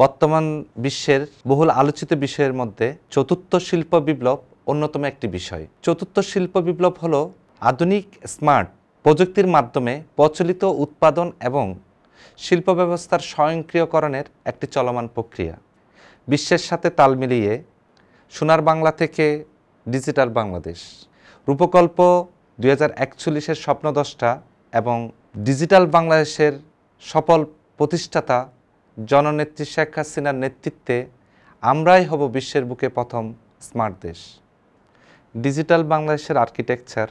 বর্তমান বিশ্বের বহুল আলোচিত বিষয়ের মধ্যে চতুর্থ শিল্প বিপ্লব অন্যতম একটি বিষয় চতুর্থ শিল্প বিপ্লব হল আধুনিক স্মার্ট প্রযুক্তির মাধ্যমে প্রচলিত উৎপাদন এবং শিল্প ব্যবস্থার স্বয়ংক্রিয়করণের একটি চলমান প্রক্রিয়া বিশ্বের সাথে তাল মিলিয়ে সোনার বাংলা থেকে ডিজিটাল বাংলাদেশ রূপকল্প দুই হাজার একচল্লিশের স্বপ্নদষ্টা এবং ডিজিটাল বাংলাদেশের সফল প্রতিষ্ঠাতা জননেত্রী শেখ হাসিনার নেতৃত্বে আমরাই হব বিশ্বের বুকে প্রথম স্মার্ট দেশ ডিজিটাল বাংলাদেশের আর্কিটেকচার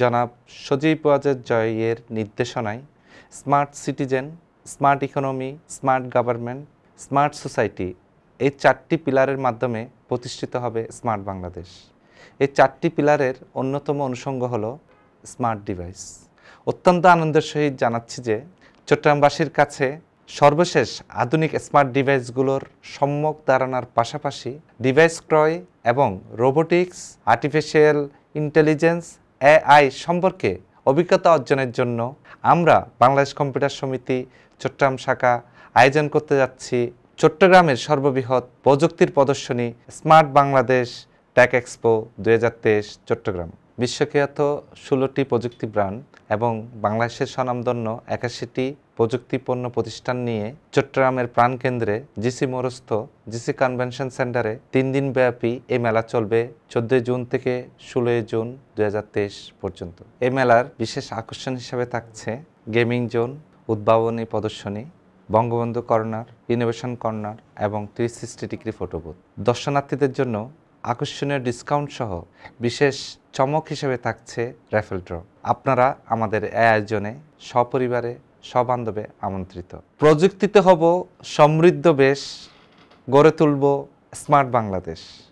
জনাব সজীব ওয়াজের জয়ের নির্দেশনায় smart citizen smart economy smart government smart society এই চারটি পিলারের মাধ্যমে প্রতিষ্ঠিত হবে স্মার্ট বাংলাদেশ এই চারটি পিলারের অন্যতম অনুষঙ্গ হল স্মার্ট ডিভাইস অত্যন্ত আনন্দের সহিত জানাচ্ছি যে চট্টগ্রামবাসীর কাছে সর্বশেষ আধুনিক স্মার্ট ডিভাইসগুলোর সম্মুখ দাঁড়ানোর পাশাপাশি ডিভাইস ক্রয় এবং রোবোটিক্স আর্টিফিশিয়াল ইন্টেলিজেন্স এআই সম্পর্কে অভিজ্ঞতা অর্জনের জন্য আমরা বাংলাদেশ কম্পিউটার সমিতি চট্টগ্রাম শাখা আয়োজন করতে যাচ্ছি চট্টগ্রামের সর্ববৃহৎ প্রযুক্তির প্রদর্শনী স্মার্ট বাংলাদেশ ট্যাক এক্সপো দুই চট্টগ্রাম বিশ্বখ্যাত ষোলোটি প্রযুক্তি ব্র্যান্ড এবং বাংলাদেশের স্বনামধন্য একাশিটি প্রযুক্তি পণ্য প্রতিষ্ঠান নিয়ে চট্টগ্রামের প্রাণকেন্দ্রে জিসি মোরস্থ জিসি কনভেনশন সেন্টারে তিন দিন ব্যাপী এই মেলা চলবে চোদ্দই জুন থেকে ষোলোই জুন দু পর্যন্ত এই মেলার বিশেষ আকর্ষণ হিসাবে থাকছে গেমিং জোন উদ্ভাবনী প্রদর্শনী বঙ্গবন্ধু কর্নার ইনোভেশন কর্নার এবং থ্রি সিক্সটি ডিগ্রি ফটোবুথ দর্শনার্থীদের জন্য আকর্ষণীয় ডিসকাউন্ট সহ বিশেষ চমক হিসেবে থাকছে র্যাফেল ড্র আপনারা আমাদের আয়োজনে সপরিবারে সবান্ধবে আমন্ত্রিত প্রযুক্তিতে হব সমৃদ্ধ বেশ গড়ে তুলব স্মার্ট বাংলাদেশ